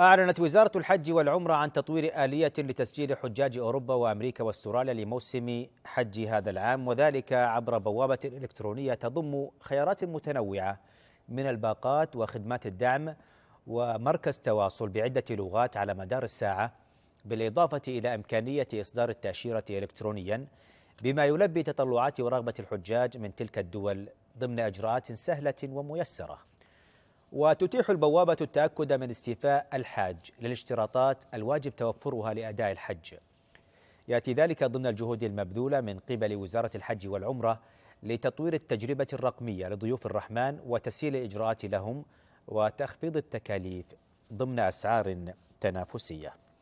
أعلنت وزارة الحج والعمرة عن تطوير آلية لتسجيل حجاج أوروبا وأمريكا واستراليا لموسم حج هذا العام وذلك عبر بوابة إلكترونية تضم خيارات متنوعة من الباقات وخدمات الدعم ومركز تواصل بعدة لغات على مدار الساعة بالإضافة إلى إمكانية إصدار التأشيرة إلكترونيا بما يلبي تطلعات ورغبة الحجاج من تلك الدول ضمن إجراءات سهلة وميسرة وتتيح البوابة التأكد من استيفاء الحاج للاشتراطات الواجب توفرها لأداء الحج يأتي ذلك ضمن الجهود المبذولة من قبل وزارة الحج والعمرة لتطوير التجربة الرقمية لضيوف الرحمن وتسهيل الإجراءات لهم وتخفيض التكاليف ضمن أسعار تنافسية